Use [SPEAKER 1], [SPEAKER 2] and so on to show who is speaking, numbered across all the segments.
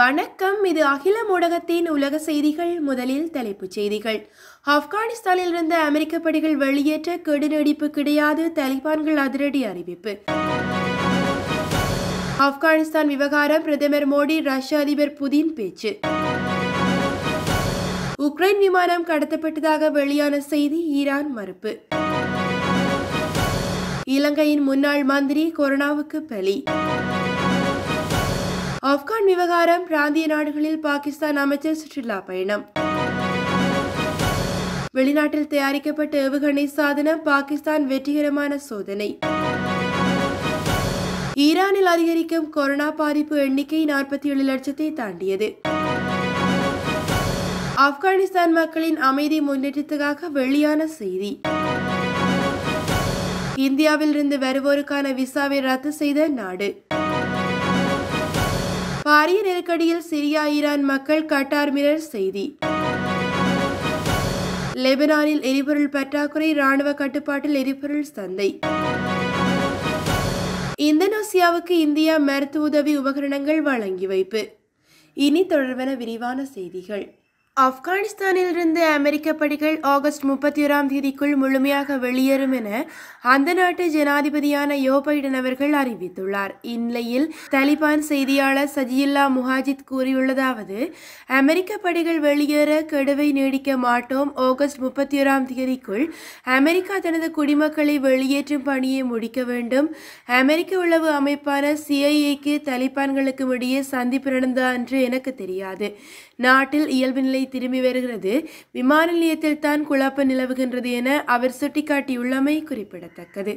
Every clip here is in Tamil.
[SPEAKER 1] வணக்கம் இது அகில ஊடகத்தின் உலக செய்திகள் முதலில் தலைப்புச் செய்திகள் ஆப்கானிஸ்தானில் அமெரிக்க படைகள் வெளியேற்ற கெடுநடிப்பு கிடையாது தலிபான்கள் அதிரடி அறிவிப்பு ஆப்கானிஸ்தான் விவகாரம் பிரதமர் மோடி ரஷ்ய அதிபர் புதின் பேச்சு உக்ரைன் விமானம் கடத்தப்பட்டதாக வெளியான செய்தி ஈரான் மறுப்பு இலங்கையின் முன்னாள் மந்திரி கொரோனாவுக்கு பலி ஆப்கான் விவகாரம் பிராந்திய நாடுகளில் பாகிஸ்தான் அமைச்சர் சுற்றுலா பயணம் வெளிநாட்டில் தயாரிக்கப்பட்ட ஏவுகணை சாதனம் பாகிஸ்தான் வெற்றிகரமான சோதனை ஈரானில் அதிகரிக்கும் கொரோனா பாதிப்பு எண்ணிக்கை நாற்பத்தி ஏழு லட்சத்தை தாண்டியது ஆப்கானிஸ்தான் மக்களின் அமைதி முன்னேற்றத்துக்காக வெளியான செய்தி இந்தியாவில் இருந்து வருவோருக்கான விசாவை ரத்து செய்த நாடு பாரிய நெருக்கடியில் சிரியா ஈரான் மக்கள் கட்டார் மிரர் செய்தி லெபனானில் எரிபொருள் பற்றாக்குறை ராணுவ கட்டுப்பாட்டில் எரிபொருள் சந்தை இந்தோனேசியாவுக்கு இந்தியா மருத்துவ உதவி உபகரணங்கள் வழங்கி வைப்பு இனி தொடர்வன விரிவான செய்திகள் ஆப்கானிஸ்தானிலிருந்து அமெரிக்க படிகள் ஆகஸ்ட் முப்பத்தி ஓராம் தேதிக்குள் முழுமையாக வெளியேறும் என அந்த நாட்டு ஜனாதிபதியான யோ பைடன் அவர்கள் அறிவித்துள்ளார் இந்நிலையில் தலிபான் செய்தியாளர் சஜியுல்லா முஹாஜித் கூறியுள்ளதாவது அமெரிக்க படிகள் வெளியேற கெடுவை நீடிக்க மாட்டோம் ஆகஸ்ட் முப்பத்தி ஓராம் தேதிக்குள் அமெரிக்கா தனது குடிமக்களை வெளியேற்றும் பணியை முடிக்க வேண்டும் அமெரிக்க உளவு அமைப்பான சிஐஏக்கு தலிபான்களுக்கும் இடையே சந்திப்பு நடந்த அன்று எனக்கு தெரியாது நாட்டில் இயல்பு நிலை திரும்பி வருகிறது விமான நிலையத்தில் தான் குழப்பம் நிலவுகின்றது என அவர் சுட்டிக்காட்டியுள்ளமை குறிப்பிடத்தக்கது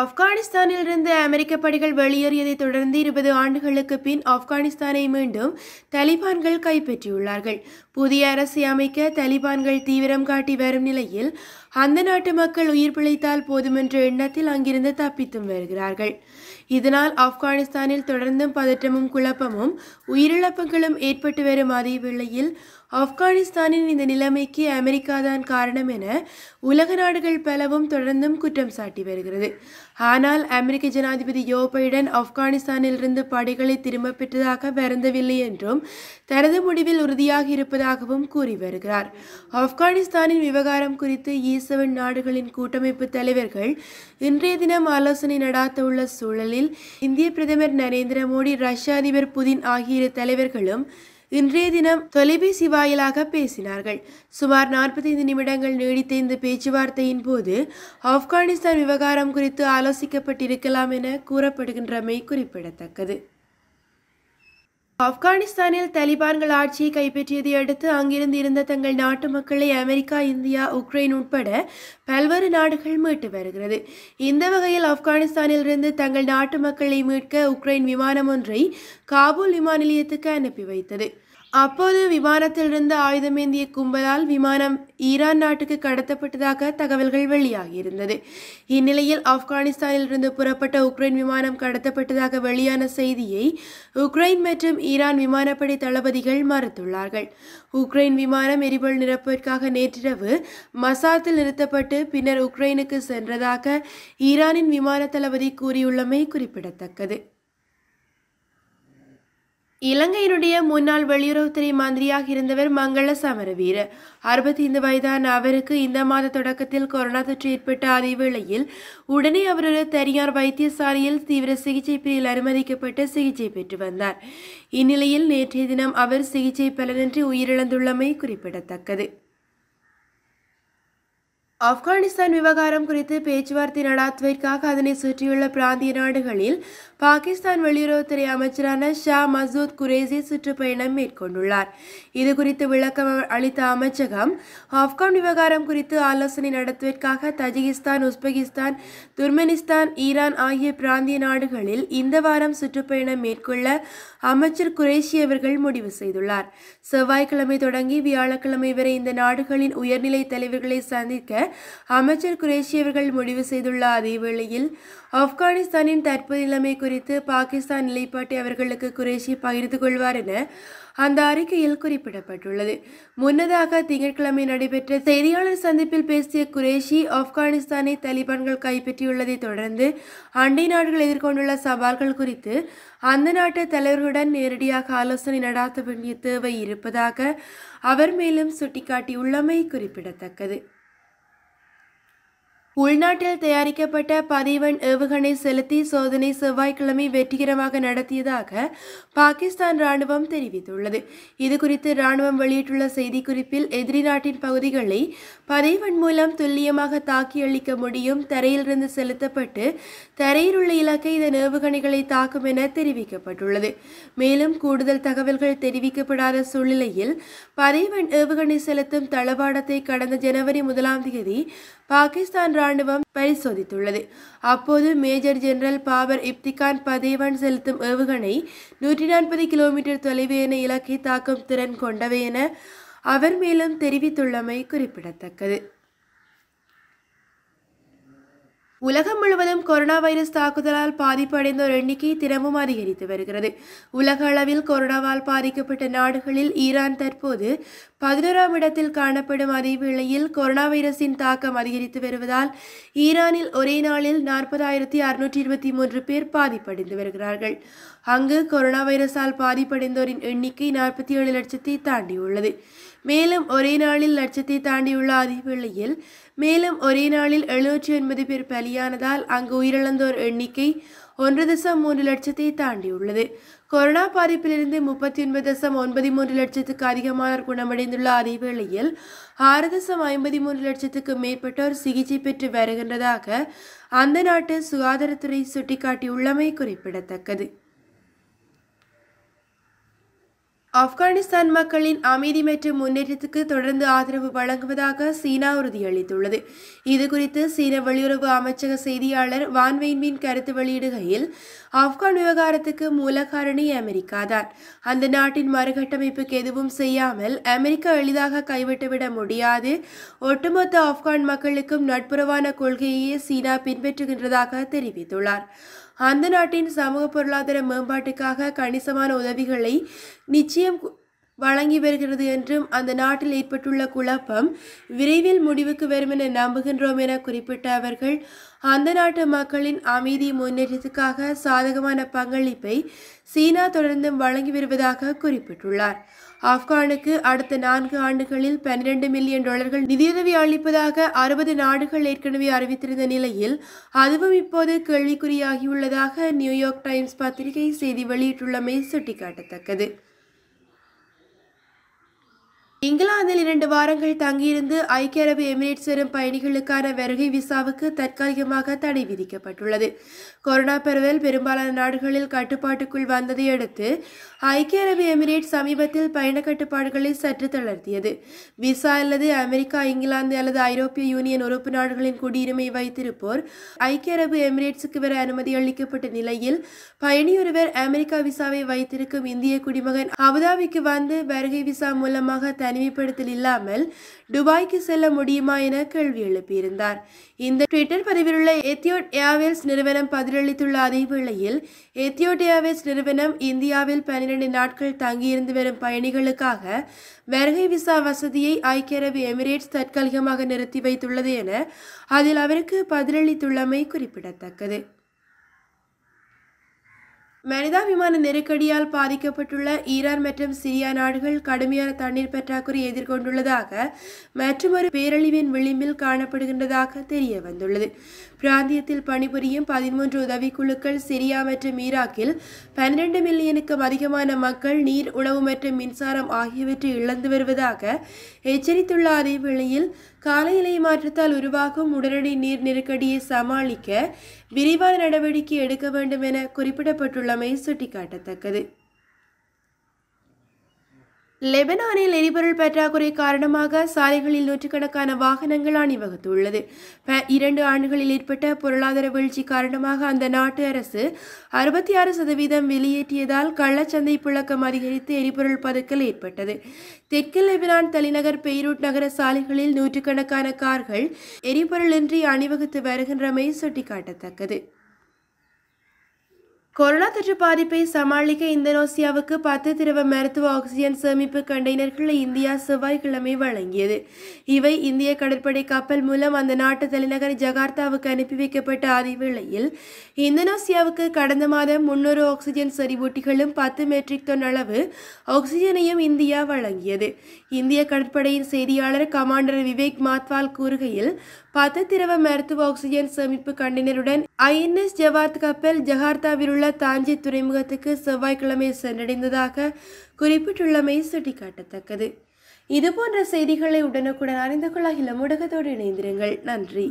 [SPEAKER 1] ஆப்கானிஸ்தானிலிருந்து அமெரிக்க படைகள் வெளியேறியதை தொடர்ந்து இருபது ஆண்டுகளுக்கு பின் ஆப்கானிஸ்தானை மீண்டும் தலிபான்கள் கைப்பற்றியுள்ளார்கள் புதிய அரசை அமைக்க தலிபான்கள் தீவிரம் காட்டி வரும் நிலையில் அந்த நாட்டு மக்கள் உயிர் பிழைத்தால் போதுமென்ற எண்ணத்தில் அங்கிருந்து தப்பித்தும் வருகிறார்கள் இதனால் ஆப்கானிஸ்தானில் தொடர்ந்தும் பதற்றமும் குழப்பமும் உயிரிழப்புகளும் ஏற்பட்டு வரும் அதே வேளையில் ஆப்கானிஸ்தானின் இந்த நிலைமைக்கு அமெரிக்காதான் காரணம் என உலக நாடுகள் பலவும் தொடர்ந்தும் குற்றம் சாட்டி வருகிறது ஆனால் அமெரிக்க ஜனாதிபதி ஜோ பைடன் ஆப்கானிஸ்தானிலிருந்து படைகளை திரும்ப பெற்றதாக வருந்தவில்லை என்றும் தனது முடிவில் உறுதியாக இருப்பதாகவும் கூறி வருகிறார் ஆப்கானிஸ்தானின் விவகாரம் குறித்து ஈசவன் நாடுகளின் கூட்டமைப்பு தலைவர்கள் இன்றைய தினம் ஆலோசனை நடாத்த உள்ள சூழலில் இந்திய பிரதமர் நரேந்திர மோடி ரஷ்ய அதிபர் புதின் ஆகிய தலைவர்களும் இன்றைய தினம் தொலைபேசி வாயிலாக பேசினார்கள் சுமார் நாற்பத்தைந்து நிமிடங்கள் நீடித்த இந்த பேச்சுவார்த்தையின் போது ஆப்கானிஸ்தான் விவகாரம் குறித்து ஆலோசிக்கப்பட்டிருக்கலாம் என கூறப்படுகின்றமை குறிப்பிடத்தக்கது ஆப்கானிஸ்தானில் தலிபான்கள் ஆட்சியை கைப்பற்றியதை அடுத்து அங்கிருந்து இருந்த தங்கள் நாட்டு மக்களை அமெரிக்கா இந்தியா உக்ரைன் உட்பட பல்வேறு நாடுகள் மீட்டு வருகிறது இந்த வகையில் ஆப்கானிஸ்தானிலிருந்து தங்கள் நாட்டு மக்களை மீட்க உக்ரைன் விமானம் ஒன்றை காபூல் விமான நிலையத்துக்கு அனுப்பி வைத்தது அப்போது விமானத்தில் ஆயுதமேந்திய கும்பலால் விமானம் ஈரான் நாட்டுக்கு கடத்தப்பட்டதாக தகவல்கள் வெளியாகியிருந்தது இந்நிலையில் ஆப்கானிஸ்தானில் இருந்து புறப்பட்ட உக்ரைன் விமானம் கடத்தப்பட்டதாக வெளியான செய்தியை உக்ரைன் மற்றும் ஈரான் விமானப்படை தளபதிகள் மறுத்துள்ளார்கள் உக்ரைன் விமானம் எரிபொருள் நிரப்பிற்காக நேற்றிரவு மசாத்தில் நிறுத்தப்பட்டு பின்னர் உக்ரைனுக்கு சென்றதாக ஈரானின் விமான தளபதி கூறியுள்ளமை குறிப்பிடத்தக்கது இலங்கையினுடைய முன்னாள் வெளியுறவுத்துறை மந்திரியாக இருந்தவர் மங்கள சமரவீர் அறுபத்தி ஐந்து வயதான அவருக்கு இந்த மாத தொடக்கத்தில் கொரோனா தொற்று ஏற்பட்ட அதே வேளையில் உடனே அவர் ஒரு தனியார் வைத்தியசாலையில் தீவிர சிகிச்சை பிரிவில் அனுமதிக்கப்பட்டு சிகிச்சை பெற்று வந்தார் இந்நிலையில் நேற்றைய தினம் அவர் சிகிச்சை பலனின்றி உயிரிழந்துள்ளமை குறிப்பிடத்தக்கது ஆப்கானிஸ்தான் விவகாரம் குறித்து பேச்சுவார்த்தை நடாத்துவதற்காக அதனை சுற்றியுள்ள பிராந்திய நாடுகளில் பாகிஸ்தான் வெளியுறவுத்துறை அமைச்சரான ஷா மசூத் குரேசி சுற்றுப்பயணம் மேற்கொண்டுள்ளார் இது குறித்து விளக்கம் அளித்த அமைச்சகம் ஆப்கான் விவகாரம் குறித்து ஆலோசனை நடத்துவதற்காக தஜிகிஸ்தான் உஸ்பெகிஸ்தான் துர்மெனிஸ்தான் ஈரான் ஆகிய பிராந்திய நாடுகளில் இந்த வாரம் சுற்றுப்பயணம் மேற்கொள்ள அமைச்சர் குரேஷி அவர்கள் முடிவு செய்துள்ளார் செவ்வாய்க்கிழமை தொடங்கி வியாழக்கிழமை வரை இந்த நாடுகளின் உயர்நிலை தலைவர்களை சந்திக்க அமைச்சர் குரேஷி அவர்கள் முடிவு செய்துள்ள அதேவேளையில் ஆப்கானிஸ்தானின் தற்போது நிலைமை குறித்து பாகிஸ்தான் நிலைப்பாட்டை அவர்களுக்கு குரேஷி பகிர்ந்து கொள்வார் என அந்த அறிக்கையில் குறிப்பிடப்பட்டுள்ளது முன்னதாக திங்கட்கிழமை நடைபெற்ற செய்தியாளர் சந்திப்பில் பேசிய குரேஷி ஆப்கானிஸ்தானை தலிபான்கள் கைப்பற்றியுள்ளதை தொடர்ந்து அண்டை நாடுகள் எதிர்கொண்டுள்ள சவால்கள் குறித்து அந்த நாட்டு தலைவர்களுடன் நேரடியாக ஆலோசனை நடாத்த வேண்டிய தேவை இருப்பதாக அவர் மேலும் சுட்டிக்காட்டியுள்ளமை குறிப்பிடத்தக்கது உள்நாட்டில் தயாரிக்கப்பட்ட பதிவன் ஏவுகணை செலுத்தி சோதனை செவ்வாய்க்கிழமை வெற்றிகரமாக நடத்தியதாக பாகிஸ்தான் ராணுவம் தெரிவித்துள்ளது இதுகுறித்து ராணுவம் வெளியிட்டுள்ள செய்திக்குறிப்பில் எதிரி நாட்டின் பகுதிகளை பதிவன் மூலம் துல்லியமாக தாக்கியளிக்க முடியும் தரையிலிருந்து செலுத்தப்பட்டு தரையில் உள்ள இலக்கை இதன் ஏவுகணைகளை தாக்கும் என தெரிவிக்கப்பட்டுள்ளது மேலும் கூடுதல் தகவல்கள் தெரிவிக்கப்படாத சூழ்நிலையில் பதிவன் ஏவுகணை செலுத்தும் தளவாடத்தை கடந்த ஜனவரி முதலாம் தேதி பாகிஸ்தான் இராணுவம் பரிசோதித்துள்ளது அப்போது மேஜர் ஜெனரல் பாபர் இப்திகான் பதேவன் செலுத்தும் ஏவுகணை நூற்றி நாற்பது கிலோமீட்டர் தொலைவு என இலக்கை தாக்கும் திறன் கொண்டவை என அவர் மேலும் தெரிவித்துள்ளமை குறிப்பிடத்தக்கது உலகம் முழுவதும் கொரோனா வைரஸ் தாக்குதலால் பாதிப்படைந்தோர் எண்ணிக்கை தினமும் அதிகரித்து வருகிறது உலக அளவில் கொரோனாவால் பாதிக்கப்பட்ட நாடுகளில் ஈரான் தற்போது பதினோராம் இடத்தில் காணப்படும் அதேவேளையில் கொரோனா வைரஸின் தாக்கம் அதிகரித்து வருவதால் ஈரானில் ஒரே நாளில் நாற்பதாயிரத்தி அறுநூற்றி இருபத்தி மூன்று பேர் பாதிப்படைந்து வருகிறார்கள் அங்கு கொரோனா வைரஸால் பாதிப்படைந்தோரின் எண்ணிக்கை நாற்பத்தி ஏழு லட்சத்தை தாண்டியுள்ளது மேலும் ஒரே நாளில் லட்சத்தை தாண்டியுள்ள அதிர்வெளியில் மேலும் ஒரே நாளில் எழுநூற்றி ஒன்பது பேர் பலியானதால் அங்கு உயிரிழந்தோர் எண்ணிக்கை ஒன்று தசம் மூன்று லட்சத்தை தாண்டியுள்ளது கொரோனா பாதிப்பிலிருந்து முப்பத்தி ஒன்பது தசம் ஒன்பது மூன்று லட்சத்துக்கு அதிகமானோர் குணமடைந்துள்ள அதேவேளையில் ஆறு தசம் ஐம்பத்தி மூன்று லட்சத்துக்கு மேற்பட்டோர் சிகிச்சை பெற்று வருகின்றதாக அந்த நாட்டு சுகாதாரத்துறை சுட்டிக்காட்டியுள்ளமை குறிப்பிடத்தக்கது ஆப்கானிஸ்தான் மக்களின் அமைதி மற்றும் முன்னேற்றத்துக்கு தொடர்ந்து ஆதரவு வழங்குவதாக சீனா உறுதியளித்துள்ளது இதுகுறித்து சீன வெளியுறவு அமைச்சக செய்தியாளர் வான்வெயின்மின் கருத்து வெளியிடுகையில் ஆப்கான் விவகாரத்துக்கு மூல காரணி அமெரிக்கா தான் அந்த நாட்டின் மறுகட்டமைப்புக்கு எதுவும் செய்யாமல் அமெரிக்கா எளிதாக கைவிட்டுவிட முடியாது ஒட்டுமொத்த ஆப்கான் மக்களுக்கும் நட்புறவான கொள்கையையே சீனா பின்பற்றுகின்றதாக தெரிவித்துள்ளார் அந்த நாட்டின் சமூக பொருளாதார மேம்பாட்டுக்காக கணிசமான உதவிகளை நிச்சயம் வழங்கி வருகிறது என்றும் அந்த நாட்டில் ஏற்பட்டுள்ள குழப்பம் விரைவில் முடிவுக்கு வரும் என நம்புகின்றோம் என குறிப்பிட்ட அவர்கள் அந்த நாட்டு மக்களின் அமைதி முன்னேற்றத்துக்காக சாதகமான பங்களிப்பை சீனா தொடர்ந்தும் வழங்கி வருவதாக குறிப்பிட்டுள்ளார் ஆப்கானுக்கு அடுத்த நான்கு ஆண்டுகளில் பன்னிரண்டு மில்லியன் டாலர்கள் நிதியுதவி அளிப்பதாக அறுபது நாடுகள் ஏற்கனவே அறிவித்திருந்த நிலையில் அதுவும் இப்போது கேள்விக்குறியாகியுள்ளதாக நியூயார்க் டைம்ஸ் பத்திரிகை செய்தி வெளியிட்டுள்ளமை சுட்டிக்காட்டத்தக்கது இங்கிலாந்தில் இரண்டு வாரங்கள் தங்கியிருந்து ஐக்கிய அரபு எமிரேட்ஸ் வரும் பயணிகளுக்கான வருகை விசாவுக்கு தற்காலிகமாக தடை விதிக்கப்பட்டுள்ளது கொரோனா பரவல் பெரும்பாலான நாடுகளில் கட்டுப்பாட்டுக்குள் வந்ததை அடுத்து ஐக்கிய அரபு எமிரேட்ஸ் சமீபத்தில் பயண கட்டுப்பாடுகளை சற்று தளர்த்தியது விசா அல்லது அமெரிக்கா இங்கிலாந்து அல்லது ஐரோப்பிய யூனியன் உறுப்பு நாடுகளின் குடியுரிமை வைத்திருப்போர் ஐக்கிய அரபு எமிரேட்ஸுக்கு வர அனுமதி அளிக்கப்பட்ட நிலையில் பயணியொருவர் அமெரிக்கா விசாவை வைத்திருக்கும் இந்திய குடிமகன் அபுதாபிக்கு வந்து வருகை விசா மூலமாக தன் தனிமைப்படுத்தல் இல்லாமல் துபாய்க்கு செல்ல முடியுமா என கேள்வி எழுப்பியிருந்தார் இந்த ட்விட்டர் உள்ள எத்தியோட் ஏர்வேல்ஸ் நிறுவனம் பதிலளித்துள்ள அதே வேளையில் எத்தியோட் ஏர்வேல்ஸ் நிறுவனம் இந்தியாவில் பன்னிரண்டு நாட்கள் தங்கியிருந்து வரும் பயணிகளுக்காக வருகை விசா வசதியை ஐக்கிய அரபு எமிரேட்ஸ் தற்காலிகமாக நிறுத்தி வைத்துள்ளது என அதில் அவருக்கு பதிலளித்துள்ளமை குறிப்பிடத்தக்கது மனிதாபிமான நெருக்கடியால் பாதிக்கப்பட்டுள்ள ஈரான் மற்றும் சிரியா நாடுகள் கடுமையான தண்ணீர் பற்றாக்குறை எதிர்கொண்டுள்ளதாக மற்றொரு பேரழிவின் விளிம்பில் காணப்படுகின்றதாக தெரிய வந்துள்ளது பிராந்தியத்தில் பணிபுரியும் பதிமூன்று உதவிக்குழுக்கள் சிரியா மற்றும் ஈராக்கில் பன்னிரண்டு மில்லியனுக்கும் அதிகமான மக்கள் நீர் உணவு மற்றும் மின்சாரம் ஆகியவற்றை இழந்து வருவதாக எச்சரித்துள்ள அதே வேளையில் காலநிலை மாற்றத்தால் உருவாகும் உடனடி நீர் நெருக்கடியை சமாளிக்க விரிவான நடவடிக்கை எடுக்க வேண்டும் என குறிப்பிடப்பட்டுள்ளமை சுட்டிக்காட்டத்தக்கது லெபனானில் எரிபொருள் பற்றாக்குறை காரணமாக சாலைகளில் நூற்றுக்கணக்கான வாகனங்கள் அணிவகுத்துள்ளது இரண்டு ஆண்டுகளில் ஏற்பட்ட பொருளாதார வீழ்ச்சி காரணமாக அந்த நாட்டு அரசு அறுபத்தி ஆறு சதவீதம் வெளியேற்றியதால் கள்ளச்சந்தை புழக்கம் அதிகரித்து எரிபொருள் பதுக்கல் ஏற்பட்டது தெற்கு லெபனான் தலைநகர் பெய்ரூட் நகர சாலைகளில் நூற்றுக்கணக்கான கார்கள் எரிபொருளின்றி அணிவகுத்து வருகின்றமை சுட்டிக்காட்டத்தக்கது கொரோனா தொற்று பாதிப்பை சமாளிக்க இந்தோனேசியாவுக்கு பத்து திரவ மருத்துவ ஆக்சிஜன் சேமிப்பு கண்டெய்னர்களை இந்தியா செவ்வாய்க்கிழமை வழங்கியது இவை இந்திய கடற்படை கப்பல் மூலம் அந்த நாட்டு தலைநகர் ஜகார்த்தாவுக்கு அனுப்பி வைக்கப்பட்ட அதே வேளையில் இந்தோனேசியாவுக்கு கடந்த மாதம் முன்னூறு ஆக்சிஜன் செறிவூட்டிகளும் பத்து மெட்ரிக் டன் அளவு ஆக்சிஜனையும் இந்தியா வழங்கியது இந்திய கடற்படையின் செய்தியாளர் கமாண்டர் விவேக் மாத்வால் கூறுகையில் பத திரவ மருத்துவ ஆக்சிஜன் சேமிப்பு கண்டெய்னருடன் ஐஎன்எஸ் ஜவாத் கப்பல் ஜகார்த்தாவிலுள்ள தாஞ்சி துறைமுகத்துக்கு செவ்வாய்க்கிழமை சென்றடைந்ததாக குறிப்பிட்டுள்ளமை சுட்டிக்காட்டத்தக்கது இதுபோன்ற செய்திகளை உடனுக்குடன் அறிந்து கொள்ள இளமுடகத்தோடு இணைந்திருங்கள் நன்றி